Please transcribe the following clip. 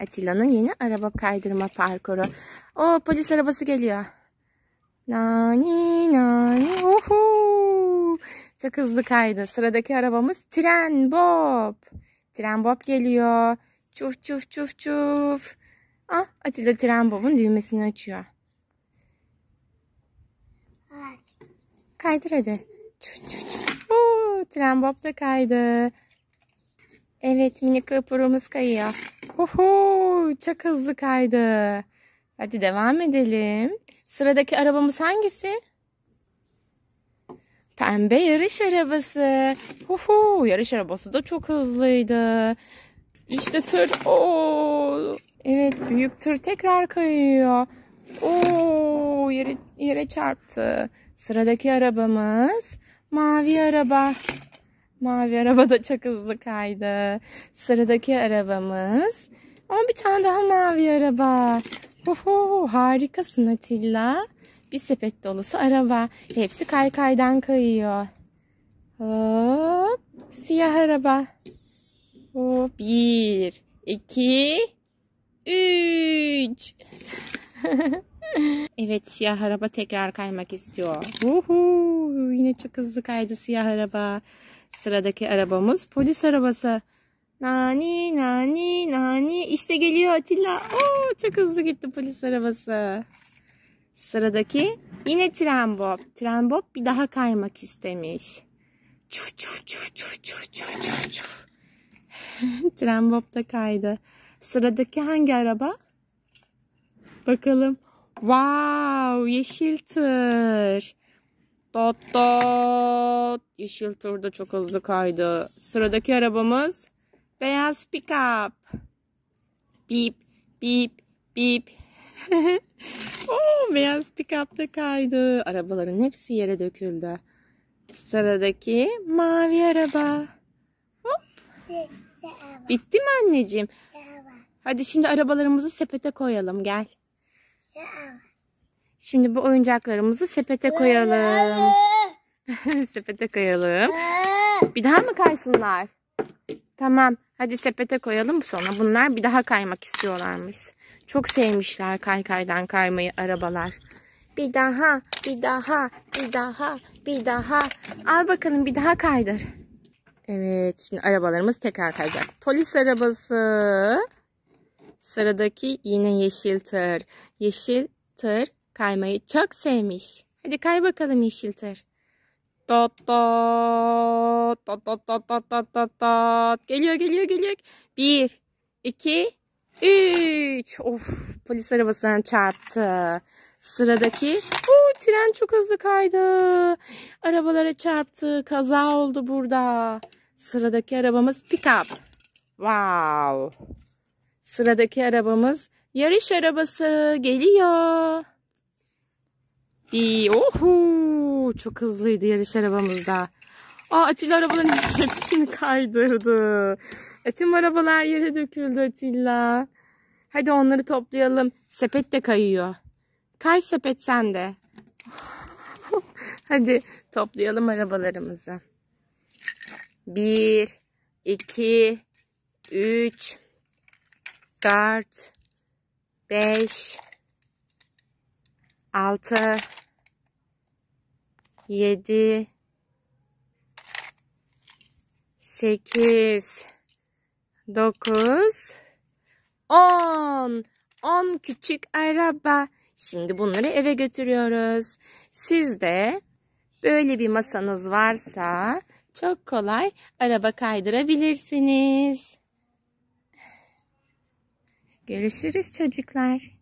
Atilla'nın yeni araba kaydırma parkuru. O polis arabası geliyor. Nani nani uhu. Çok hızlı kaydı. Sıradaki arabamız Tren Bob. Tren Bob geliyor. Çuf çuf çuf çuf. Ah Atilla Tren Bob'un düğmesini açıyor. Kaydır hadi. Çuf çuf çuf. Tren Bob da kaydı. Evet minik vapurumuz kayıyor. Huhu, çok hızlı kaydı. Hadi devam edelim. Sıradaki arabamız hangisi? Pembe yarış arabası. Huhu, yarış arabası da çok hızlıydı. İşte tır. Oo. Evet büyük tır tekrar kayıyor. Oo, yere, yere çarptı. Sıradaki arabamız mavi araba. Mavi araba da çok hızlı kaydı. Sıradaki arabamız. Ama bir tane daha mavi araba. Oho, harikasın Atilla. Bir sepet dolusu araba. Hepsi kay kaydan kayıyor. Hop. Siyah araba. Hop. Bir, iki, üç. evet siyah araba tekrar kaymak istiyor. Uhu, yine çok hızlı kaydı siyah araba. Sıradaki arabamız polis arabası. Nani nani nani işte geliyor Atilla. Oo, çok hızlı gitti polis arabası. Sıradaki yine tren bob. Tren bob bir daha kaymak istemiş. Çu çu çu çu çu çu çu çu. tren bob da kaydı. Sıradaki hangi araba? Bakalım. Wow yeşil tır. Dot dot. Yeşil turda çok hızlı kaydı. Sıradaki arabamız beyaz pickup. Bip bip bip. Oo, beyaz pikapta kaydı. Arabaların hepsi yere döküldü. Sıradaki mavi araba. Hop. Bitti mi anneciğim? Hadi şimdi arabalarımızı sepete koyalım gel. Şimdi bu oyuncaklarımızı sepete koyalım. sepete koyalım. Bir daha mı kaysınlar? Tamam. Hadi sepete koyalım sonra. Bunlar bir daha kaymak istiyorlarmış. Çok sevmişler kaykaydan kaymayı arabalar. Bir daha, bir daha, bir daha, bir daha. Al bakalım bir daha kaydır. Evet şimdi arabalarımız tekrar kayacak. Polis arabası. Sıradaki yine yeşil tır. Yeşil tır Kaymayı çok sevmiş. Hadi kay bakalım yeşil tır. Dot dot dot dot dot dot dot dot Geliyor geliyor geliyor. Bir, iki, üç. Of polis arabasından çarptı. Sıradaki Oo, tren çok hızlı kaydı. Arabalara çarptı. Kaza oldu burada. Sıradaki arabamız pick Wow. Sıradaki arabamız yarış arabası geliyor. Bir. Ohu. Çok hızlıydı yarış arabamızda. Aa Atilla arabaların hepsini kaydırdı. Tüm arabalar yere döküldü Atilla. Hadi onları toplayalım. Sepet de kayıyor. Kay sepet sende. Hadi toplayalım arabalarımızı. Bir, iki, üç, dört, beş, altı. 7 8 9 10 10 küçük araba. Şimdi bunları eve götürüyoruz. Siz de böyle bir masanız varsa çok kolay araba kaydırabilirsiniz. Görüşürüz çocuklar.